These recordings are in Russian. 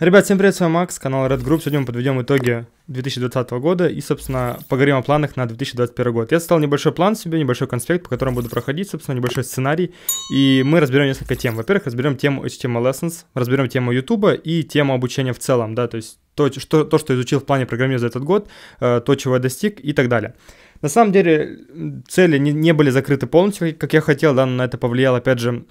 Ребят, всем привет, с вами Макс, канал Red Group. Сегодня мы подведем итоги 2020 года и, собственно, поговорим о планах на 2021 год. Я составил небольшой план себе, небольшой конспект, по которому буду проходить, собственно, небольшой сценарий. И мы разберем несколько тем. Во-первых, разберем тему HTML Lessons, разберем тему YouTube и тему обучения в целом, да, то есть то, что, то, что изучил в плане программе за этот год, э, то, чего я достиг и так далее. На самом деле, цели не, не были закрыты полностью, как я хотел, да, но на это повлиял, опять же,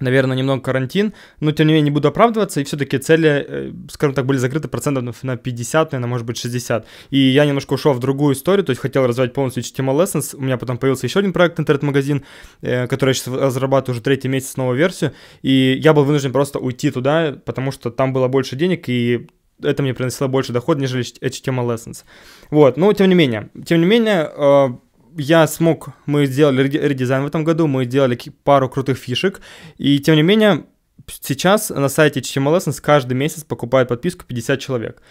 наверное, немного карантин, но тем не менее не буду оправдываться, и все-таки цели, э, скажем так, были закрыты процентов на 50, наверное, может быть 60. И я немножко ушел в другую историю, то есть хотел развивать полностью HTML Lessons, у меня потом появился еще один проект, интернет-магазин, э, который я сейчас разрабатываю уже третий месяц, новую версию, и я был вынужден просто уйти туда, потому что там было больше денег, и это мне приносило больше доход, нежели HTML Lessons. Вот, но тем не менее, тем не менее, э, я смог, мы сделали редизайн в этом году, мы сделали пару крутых фишек, и тем не менее, сейчас на сайте HTML каждый месяц покупает подписку 50 человек.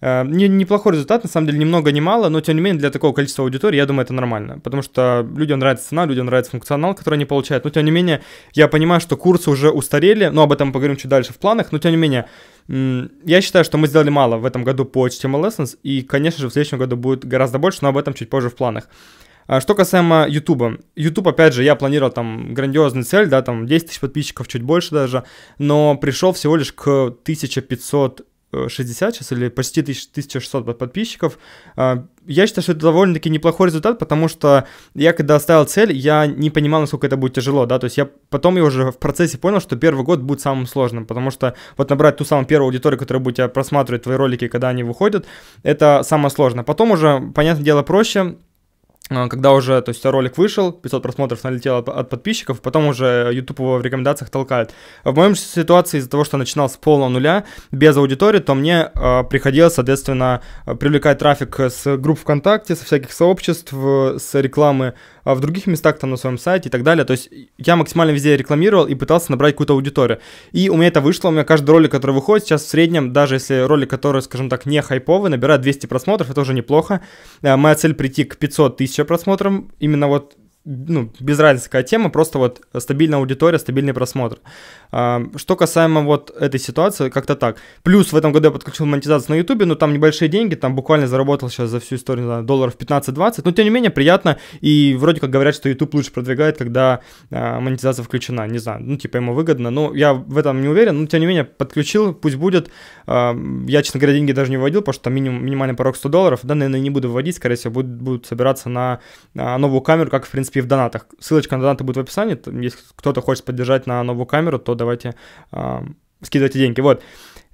Э, не, неплохой результат, на самом деле, ни много ни мало, но тем не менее для такого количества аудитории, я думаю, это нормально, потому что людям нравится цена, людям нравится функционал, который они получают, но тем не менее, я понимаю, что курсы уже устарели, но об этом поговорим чуть дальше в планах, но тем не менее, я считаю, что мы сделали мало в этом году по HTML Lessons, и, конечно же, в следующем году будет гораздо больше, но об этом чуть позже в планах. А что касаемо Ютуба. Ютуб, опять же, я планировал там грандиозную цель, да, там 10 тысяч подписчиков, чуть больше даже, но пришел всего лишь к 1500 60 сейчас или почти 1600 подписчиков. А, я считаю, что это довольно-таки неплохой результат, потому что я когда ставил цель, я не понимал, насколько это будет тяжело, да, то есть я потом я уже в процессе понял, что первый год будет самым сложным, потому что вот набрать ту самую первую аудиторию, которая будет тебя просматривать твои ролики, когда они выходят, это самое сложное. Потом уже, понятное дело, проще, а, когда уже, то есть ролик вышел, 500 просмотров налетело от, подписчиков, потом уже YouTube его в рекомендациях толкает. В моем ситуации из-за того, что начинал с полного нуля, без аудитории, то мне э, приходилось, соответственно, а, привлекать трафик с групп ВКонтакте, со всяких сообществ, с рекламы в других местах, там на своем сайте и так далее. То есть я максимально везде рекламировал и пытался набрать какую-то аудиторию. И у меня это вышло, у меня каждый ролик, который выходит сейчас в среднем, даже если ролик, который, скажем так, не хайповый, набирает 200 просмотров, это уже неплохо. Моя цель прийти к 500 тысяч за просмотром именно вот ну, без разницы какая тема, просто вот стабильная аудитория, стабильный просмотр. А, что касаемо вот этой ситуации, как-то так. Плюс в этом году я подключил монетизацию на Ютубе, но там небольшие деньги, там буквально заработал сейчас за всю историю, не знаю, долларов 15-20, но тем не менее приятно, и вроде как говорят, что ютуб лучше продвигает, когда а, монетизация включена, не знаю, ну типа ему выгодно, но я в этом не уверен, но тем не менее подключил, пусть будет. А, я, честно говоря, деньги даже не вводил потому что там минимум, минимальный порог 100 долларов, да, наверное, не буду выводить, скорее всего, будут, будут собираться на новую камеру, как, в принципе, в донатах. Ссылочка на донаты будет в описании. Если кто-то хочет поддержать на новую камеру, то давайте э, скидывайте деньги. Вот.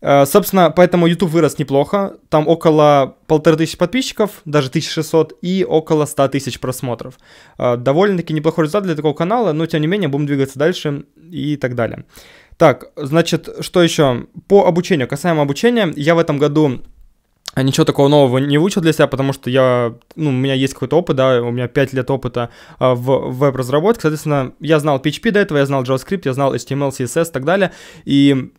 А, собственно, поэтому YouTube вырос неплохо. Там около полторы тысячи подписчиков, даже 1600, и около 100 тысяч просмотров. А, довольно-таки неплохой результат для такого канала, но тем не менее будем двигаться дальше и так далее. Так, значит, что еще? По обучению, касаемо обучения, я в этом году а ничего такого нового не выучил для себя, потому что я, ну, у меня есть какой-то опыт, да, у меня 5 лет опыта а, в веб-разработке, соответственно, я знал PHP до этого, я знал JavaScript, я знал HTML, CSS и так далее, и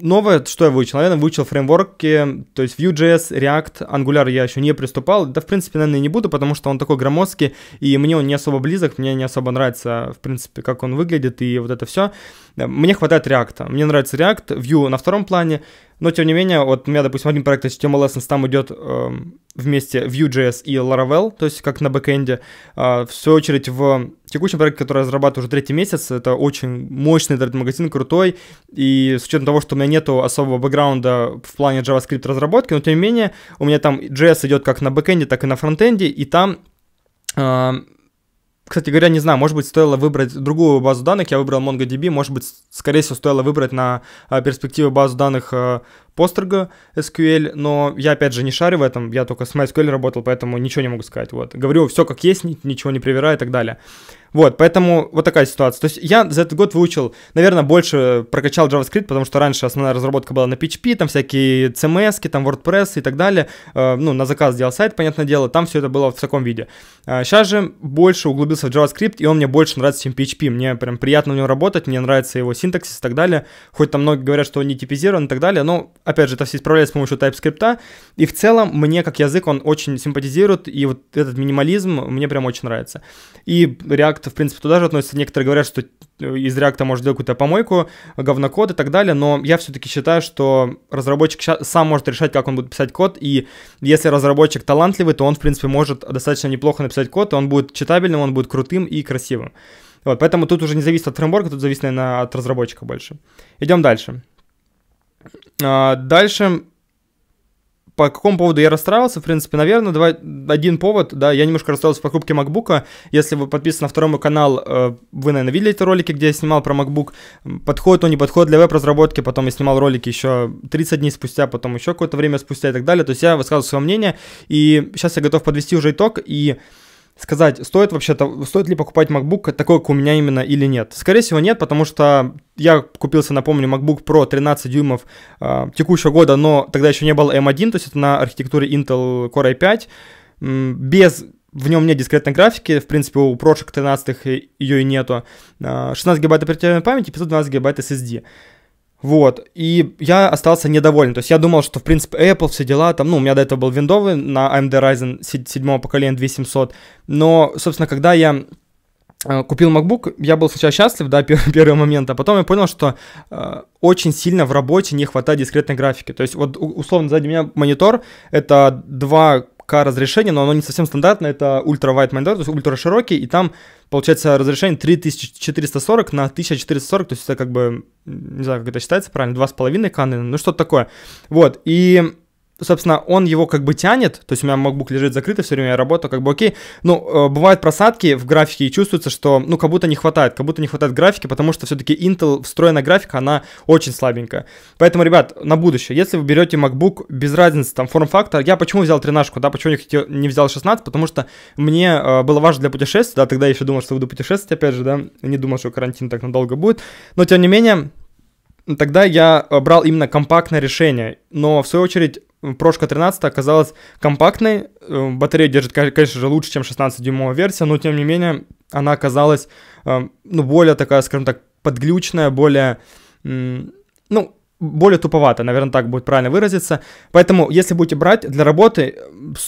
новое, что я выучил? Наверное, выучил фреймворки, то есть Vue.js, React, Angular я еще не приступал. Да, в принципе, наверное, не буду, потому что он такой громоздкий, и мне он не особо близок, мне не особо нравится, в принципе, как он выглядит и вот это все. Мне хватает React. Мне нравится React, Vue на втором плане, но тем не менее, вот у меня, допустим, один проект HTML Lessons, там идет э, эм, вместе Vue.js и Laravel, то есть как на бэкэнде. Э, в свою очередь, в текущем проекте, который я разрабатываю уже третий месяц, это очень мощный интернет-магазин, крутой, и с учетом того, что у меня нету особого бэкграунда в плане JavaScript разработки, но тем не менее, у меня там JS идет как на бэкэнде, так и на фронтенде, и там э, кстати говоря, не знаю, может быть, стоило выбрать другую базу данных. Я выбрал MongoDB, может быть, скорее всего, стоило выбрать на а, перспективе базу данных а, PostgreSQL, но я, опять же, не шарю в этом, я только с MySQL работал, поэтому ничего не могу сказать, вот. Говорю все как есть, ничего не привираю и так далее. Вот, поэтому вот такая ситуация. То есть я за этот год выучил, наверное, больше прокачал JavaScript, потому что раньше основная разработка была на PHP, там всякие CMS, там WordPress и так далее. Э, ну, на заказ делал сайт, понятное дело, там все это было в таком виде. сейчас э, же больше углубился в JavaScript, и он мне больше нравится, чем PHP. Мне прям приятно в нем работать, мне нравится его синтаксис и так далее. Хоть там многие говорят, что он не типизирован и так далее, но Опять же, это все исправляется с помощью TypeScript. И в целом мне как язык он очень симпатизирует, и вот этот минимализм мне прям очень нравится. И React, в принципе, туда же относится. Некоторые говорят, что э, из React можно делать какую-то помойку, говнокод и так далее, но я все-таки считаю, что разработчик сам может решать, как он будет писать код, и если разработчик талантливый, то он, в принципе, может достаточно неплохо написать код, и он будет читабельным, он будет крутым и красивым. Вот, поэтому тут уже не зависит от фреймворка, тут зависит, наверное, от разработчика больше. Идем дальше. А, дальше по какому поводу я расстраивался, в принципе, наверное, давай, один повод, да, я немножко расстроился в покупке MacBook, если вы подписаны на второй мой канал, э, вы, наверное, видели эти ролики, где я снимал про MacBook, подходит он, ну, не подходит для веб-разработки, потом я снимал ролики еще 30 дней спустя, потом еще какое-то время спустя и так далее, то есть я высказывал свое мнение, и сейчас я готов подвести уже итог, и сказать, стоит вообще то стоит ли покупать MacBook такой, как у меня именно, или нет. Скорее всего, нет, потому что я купился, напомню, MacBook Pro 13 дюймов э, текущего года, но тогда еще не был M1, эм то есть это на архитектуре Intel Core i5, без в нем нет дискретной графики, в принципе, у прошлых 13 ее и нету. Э, а, 16 гигабайт оперативной памяти, 512 гигабайт SSD. Вот, и я остался недоволен, то есть я думал, что, в принципе, Apple, все дела, там, ну, у меня до этого был виндовый на AMD Ryzen 7 поколения 2700, но, собственно, когда я э, купил MacBook, я был сначала счастлив, да, первый, первый момент, а потом я понял, что э, очень сильно в работе не хватает дискретной графики. То есть вот условно сзади меня монитор, это два к разрешению, но оно не совсем стандартное, это ультра wide monitor, то есть ультра широкий, и там получается разрешение 3440 на 1440, то есть это как бы, не знаю, как это считается правильно, 2,5 к, ну что-то такое. Вот, и собственно, он его как бы тянет, то есть у меня MacBook лежит закрытый, все время я работаю, как бы окей. но ну, э, бывают просадки в графике, и чувствуется, что, ну, как будто не хватает, как будто не хватает графики, потому что все-таки Intel встроенная графика, она очень слабенькая. Поэтому, ребят, на будущее, если вы берете MacBook, без разницы, там, форм-фактор, я почему взял 13 да, почему не, хотел, не взял 16, потому что мне э, было важно для путешествий, да, тогда я еще думал, что буду путешествовать, опять же, да, не думал, что карантин так надолго будет, но, тем не менее, тогда я э, брал именно компактное решение, но в свою очередь Прошка 13 оказалась компактной. Э, Батарея держит, конечно же, лучше, чем 16-дюймовая версия, но тем не менее она оказалась э, ну, более такая, скажем так, подглючная, более... Ну, более туповато, наверное, так будет правильно выразиться. Поэтому, если будете брать для работы,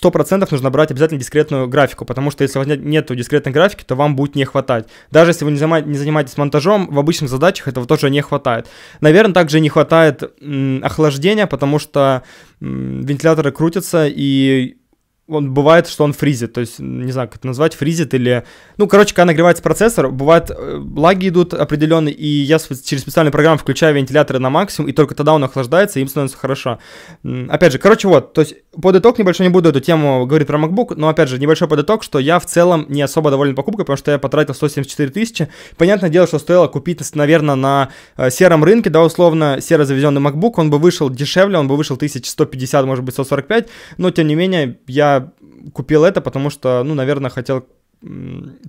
100% нужно брать обязательно дискретную графику, потому что если у вас нет нету дискретной графики, то вам будет не хватать. Даже если вы не, занимаете, не занимаетесь монтажом, в обычных задачах этого тоже не хватает. Наверное, также не хватает м, охлаждения, потому что м, вентиляторы крутятся, и он бывает, что он фризит, то есть, не знаю, как это назвать, фризит или... Ну, короче, когда нагревается процессор, бывает, э, лаги идут определенные, и я через специальную программу включаю вентиляторы на максимум, и только тогда он охлаждается, и им становится хорошо. Опять же, короче, вот, то есть, под итог небольшой не буду эту тему говорить про MacBook, но, опять же, небольшой под итог, что я в целом не особо доволен покупкой, потому что я потратил 174 тысячи. Понятное дело, что стоило купить, наверное, на э, сером рынке, да, условно, серо завезенный MacBook, он бы вышел дешевле, он бы вышел 1150, может быть, 145, но, тем не менее, я купил это, потому что, ну, наверное, хотел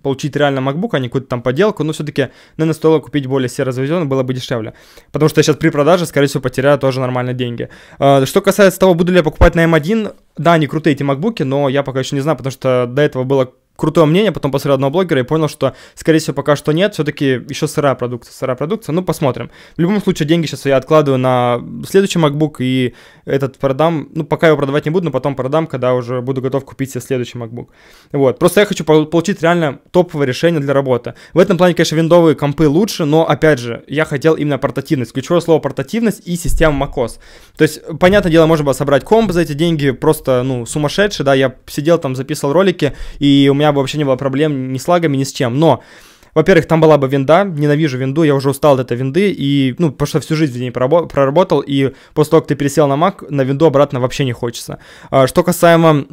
получить реально MacBook, а не какую-то там подделку но все-таки, наверное, стоило купить более серозвезденный, было бы дешевле. Потому что я сейчас при продаже, скорее всего, потеряю тоже нормально деньги. А, что касается того, буду ли я покупать на M1, эм да, они крутые эти макбуки, но я пока еще не знаю, потому что до этого было крутое мнение, потом посмотрел одного блогера и понял, что, скорее всего, пока что нет, все-таки еще сырая продукция, сырая продукция, ну, посмотрим. В любом случае, деньги сейчас я откладываю на следующий MacBook и этот продам, ну, пока его продавать не буду, но потом продам, когда уже буду готов купить себе следующий MacBook. Вот, просто я хочу получить реально топовое решение для работы. В этом плане, конечно, виндовые компы лучше, но, опять же, я хотел именно портативность, ключевое слово портативность и система macOS. То есть, понятное дело, можно было собрать комп за эти деньги, просто, ну, сумасшедший, да, я сидел там, записывал ролики, и у меня меня бы вообще не было проблем ни с лагами, ни с чем. Но во-первых, там была бы винда, ненавижу винду, я уже устал от этой винды, и, ну, потому что всю жизнь в ней проработал, и после того, как ты пересел на Mac, на винду обратно вообще не хочется. А, что касаемо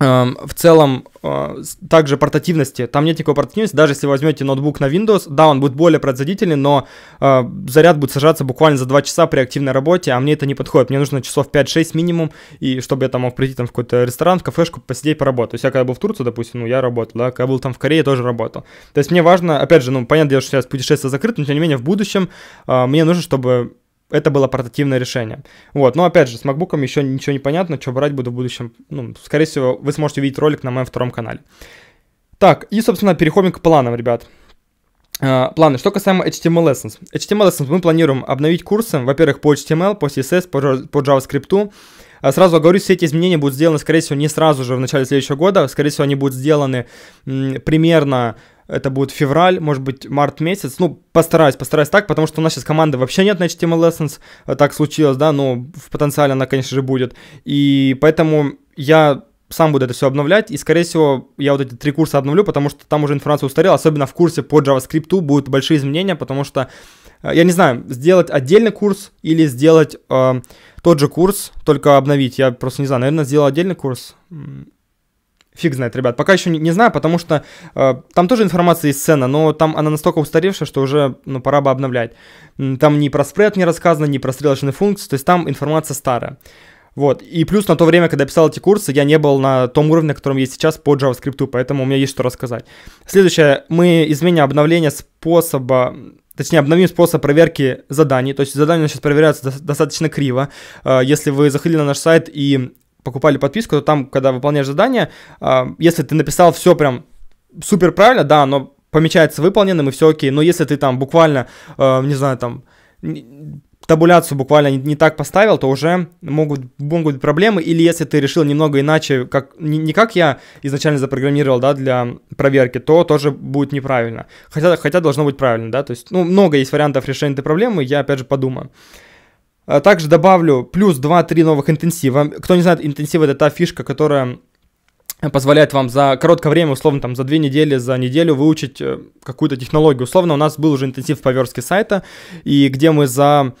Эм, в целом, э, также портативности. Там нет никакой портативности. Даже если возьмете ноутбук на Windows, да, он будет более производительный, но э, заряд будет сажаться буквально за 2 часа при активной работе, а мне это не подходит. Мне нужно часов 5-6 минимум, и чтобы я там мог прийти там, в какой-то ресторан, в кафешку, посидеть, поработать. То есть я когда был в Турции, допустим, ну, я работал, да, когда был там в Корее, тоже работал. То есть мне важно, опять же, ну, понятно, что сейчас путешествие закрыто, но тем не менее в будущем э, мне нужно, чтобы это было портативное решение. Вот, но опять же, с MacBook еще ничего не понятно, что брать буду в будущем. Ну, скорее всего, вы сможете увидеть ролик на моем втором канале. Так, и, собственно, переходим к планам, ребят. Uh, планы. Что касаемо HTML Lessons. HTML Lessons мы планируем обновить курсы, во-первых, по HTML, по CSS, по, по JavaScript. Uh, сразу говорю, все эти изменения будут сделаны, скорее всего, не сразу же в начале следующего года. Скорее всего, они будут сделаны м, примерно это будет февраль, может быть, март месяц. Ну, постараюсь, постараюсь так, потому что у нас сейчас команды вообще нет на HTML Lessons, э, так случилось, да, но в потенциале она, конечно же, будет. И поэтому я сам буду это все обновлять, и, скорее всего, я вот эти три курса обновлю, потому что там уже информация устарела, особенно в курсе по JavaScript будут большие изменения, потому что, э, я не знаю, сделать отдельный курс или сделать э, тот же курс, только обновить, я просто не знаю, наверное, сделал отдельный курс, Фиг знает, ребят. Пока еще не, не знаю, потому что э, там тоже информация из сцена, но там она настолько устаревшая, что уже ну, пора бы обновлять. Там ни про спред не рассказано, ни про стрелочные функции, то есть там информация старая. Вот. И плюс на то время, когда я писал эти курсы, я не был на том уровне, на котором есть сейчас по JavaScript, поэтому у меня есть что рассказать. Следующее. Мы изменим обновление способа точнее, обновим способ проверки заданий. То есть задания сейчас проверяются достаточно криво. Э, если вы заходили на наш сайт и покупали подписку, то там, когда выполняешь задание, а, если ты написал все прям супер правильно, да, оно помечается выполненным и все окей, но если ты там буквально, а, не знаю, там табуляцию буквально не так поставил, то уже могут, могут быть проблемы. Или если ты решил немного иначе, как, не, не как я изначально запрограммировал, да, для проверки, то тоже будет неправильно. Хотя, хотя должно быть правильно, да, то есть, ну, много есть вариантов решения этой проблемы, я опять же подумаю. А также добавлю плюс 2-3 новых интенсива. Кто не знает, интенсив это та фишка, которая позволяет вам за короткое время, условно, там, за две недели, за неделю выучить э, какую-то технологию. Условно, у нас был уже интенсив по верстке сайта, и где мы за...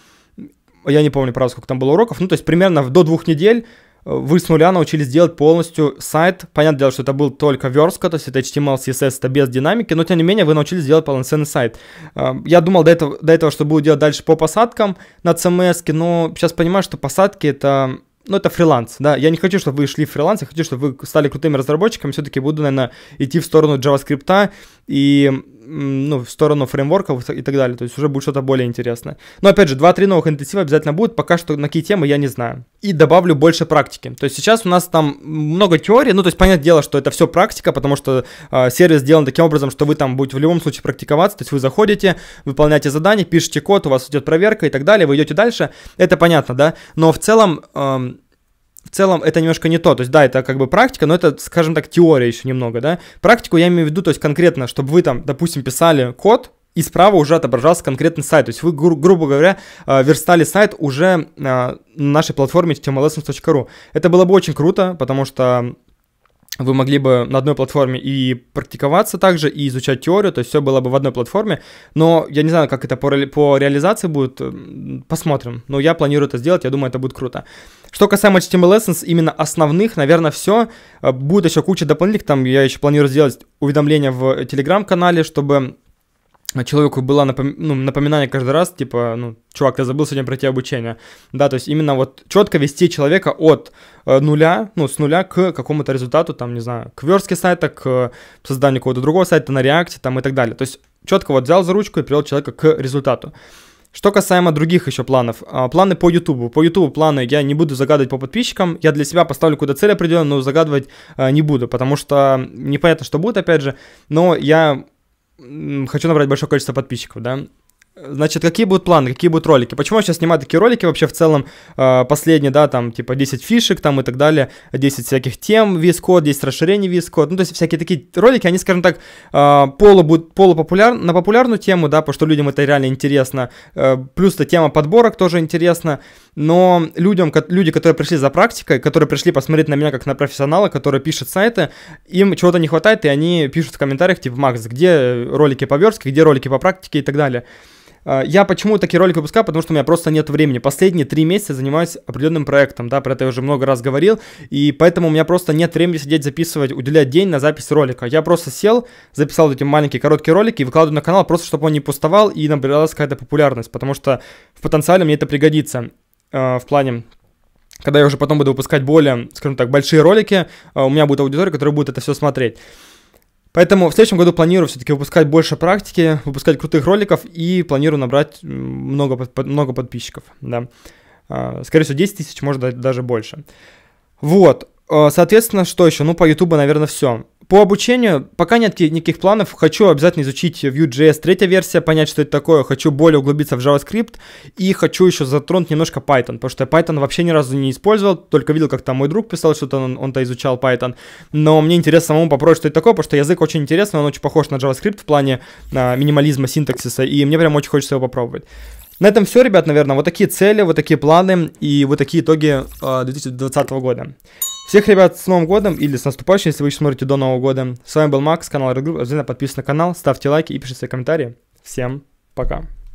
Я не помню, правда, сколько там было уроков, ну, то есть примерно до двух недель вы с нуля научились делать полностью сайт. Понятное дело, что это был только верстка, то есть это HTML, CSS, это без динамики, но тем не менее вы научились делать полноценный сайт. А, я думал до этого, до этого что буду делать дальше по посадкам на CMS, но сейчас понимаю, что посадки это ну, это фриланс, да, я не хочу, чтобы вы шли в фриланс, я хочу, чтобы вы стали крутыми разработчиками, все-таки буду, наверное, идти в сторону JavaScript, и ну, в сторону фреймворков и так далее. То есть уже будет что-то более интересное. Но опять же, 2-3 новых интенсива обязательно будет. Пока что на какие темы я не знаю. И добавлю больше практики. То есть сейчас у нас там много теории. Ну, то есть понятное дело, что это все практика, потому что э, сервис сделан таким образом, что вы там будете в любом случае практиковаться. То есть вы заходите, выполняете задание, пишете код, у вас идет проверка и так далее. Вы идете дальше. Это понятно, да? Но в целом... Э, в целом это немножко не то. То есть, да, это как бы практика, но это, скажем так, теория еще немного, да. Практику я имею в виду, то есть конкретно, чтобы вы там, допустим, писали код, и справа уже отображался конкретный сайт. То есть вы, гру- грубо говоря, э, верстали сайт уже э, на нашей платформе htmlessons.ru. Это было бы очень круто, потому что вы могли бы на одной платформе и практиковаться также, и изучать теорию, то есть все было бы в одной платформе, но я не знаю, как это по, ре по реализации будет, посмотрим, но я планирую это сделать, я думаю, это будет круто. Что касаемо HTML Lessons, именно основных, наверное, все, э, будет еще куча дополнительных, там я еще планирую сделать уведомления в Telegram-канале, чтобы а человеку было напом... ну, напоминание каждый раз, типа, ну, чувак, ты забыл сегодня пройти обучение. Да, то есть именно вот четко вести человека от э, нуля, ну, с нуля к какому-то результату, там, не знаю, к верстке сайта, к созданию какого-то другого сайта на реакте, там, и так далее. То есть четко вот взял за ручку и привел человека к результату. Что касаемо других еще планов, а, планы по Ютубу. По Ютубу планы я не буду загадывать по подписчикам, я для себя поставлю куда то цель определенную, но загадывать э, не буду, потому что непонятно, что будет, опять же, но я хочу набрать большое количество подписчиков, да, Значит, какие будут планы, какие будут ролики? Почему я сейчас снимаю такие ролики вообще в целом? Э, последние, да, там, типа 10 фишек там и так далее, 10 всяких тем VS Code, 10 расширений VS Code. Ну, то есть всякие такие ролики, они, скажем так, э, полу будут, полупопуляр, на популярную тему, да, потому что людям это реально интересно. Э, Плюс-то тема подборок тоже интересна. Но людям, люди, которые пришли за практикой, которые пришли посмотреть на меня как на профессионала, который пишет сайты, им чего-то не хватает, и они пишут в комментариях, типа, Макс, где ролики по верстке, где ролики по практике и так далее. А, я почему такие ролики выпускаю? Потому что у меня просто нет времени. Последние три месяца занимаюсь определенным проектом, да, про это я уже много раз говорил, и поэтому у меня просто нет времени сидеть, записывать, уделять день на запись ролика. Я просто сел, записал эти маленькие короткие ролики и выкладываю на канал, просто чтобы он не пустовал и набиралась какая-то популярность, потому что в потенциале мне это пригодится э, в плане когда я уже потом буду выпускать более, скажем так, большие ролики, а, у меня будет аудитория, которая будет это все смотреть. Поэтому в следующем году планирую все-таки выпускать больше практики, выпускать крутых роликов и планирую набрать много, много подписчиков. Да. А, скорее всего, 10 тысяч, может даже больше. Вот. А, соответственно, что еще? Ну, по Ютубу, наверное, все. По обучению пока нет никаких планов. Хочу обязательно изучить Vue.js третья версия, понять, что это такое. Хочу более углубиться в JavaScript и хочу еще затронуть немножко Python, потому что я Python вообще ни разу не использовал, только видел, как там мой друг писал, что-то он, он-то изучал Python. Но мне интересно самому попробовать, что это такое, потому что язык очень интересный, он очень похож на JavaScript в плане а, минимализма синтаксиса, и мне прям очень хочется его попробовать. На этом все, ребят, наверное. Вот такие цели, вот такие планы и вот такие итоги 2020 а, года. Всех, ребят, с Новым годом или с наступающим, если вы еще смотрите до Нового года. С вами был Макс, канал Red Group. Обязательно подписывайтесь на канал, ставьте лайки и пишите свои комментарии. Всем пока.